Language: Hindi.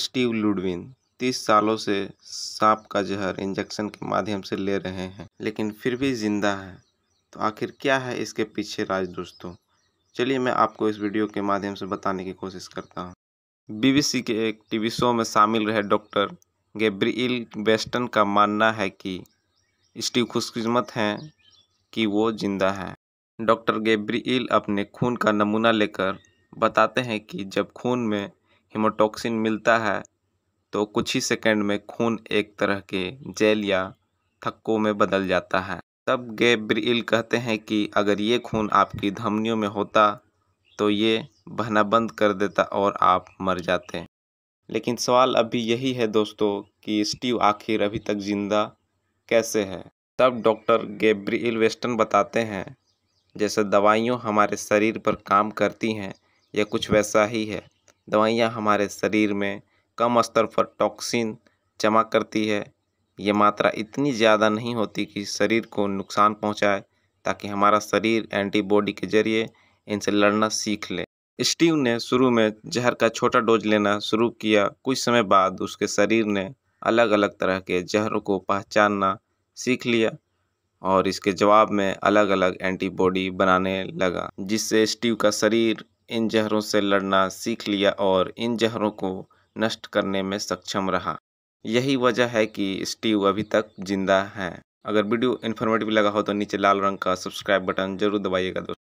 स्टीव लुडविन तीस सालों से सांप का जहर इंजेक्शन के माध्यम से ले रहे हैं लेकिन फिर भी ज़िंदा है तो आखिर क्या है इसके पीछे राज दोस्तों चलिए मैं आपको इस वीडियो के माध्यम से बताने की कोशिश करता हूँ बीबीसी के एक टीवी शो में शामिल रहे डॉक्टर गैब्रियल वेस्टन का मानना है कि स्टीव खुशकिस्मत हैं कि वो जिंदा है डॉक्टर गैब्रियल अपने खून का नमूना लेकर बताते हैं कि जब खून में हिमोटॉक्सिन मिलता है तो कुछ ही सेकंड में खून एक तरह के जेल या थक्कों में बदल जाता है तब गैब्रिल कहते हैं कि अगर ये खून आपकी धमनियों में होता तो ये बहना बंद कर देता और आप मर जाते लेकिन सवाल अभी यही है दोस्तों कि स्टीव आखिर अभी तक जिंदा कैसे है तब डॉक्टर गैब्रिल वेस्टन बताते हैं जैसे दवाइयों हमारे शरीर पर काम करती हैं या कुछ वैसा ही है दवाइयाँ हमारे शरीर में कम स्तर पर टॉक्सिन जमा करती है ये मात्रा इतनी ज़्यादा नहीं होती कि शरीर को नुकसान पहुँचाए ताकि हमारा शरीर एंटीबॉडी के जरिए इनसे लड़ना सीख ले स्टीव ने शुरू में जहर का छोटा डोज लेना शुरू किया कुछ समय बाद उसके शरीर ने अलग अलग तरह के जहरों को पहचानना सीख लिया और इसके जवाब में अलग अलग एंटीबॉडी बनाने लगा जिससे स्टीव का शरीर इन जहरों से लड़ना सीख लिया और इन जहरों को नष्ट करने में सक्षम रहा यही वजह है कि स्टीव अभी तक जिंदा है अगर वीडियो इन्फॉर्मेटिव लगा हो तो नीचे लाल रंग का सब्सक्राइब बटन जरूर दबाइएगा दोस्तों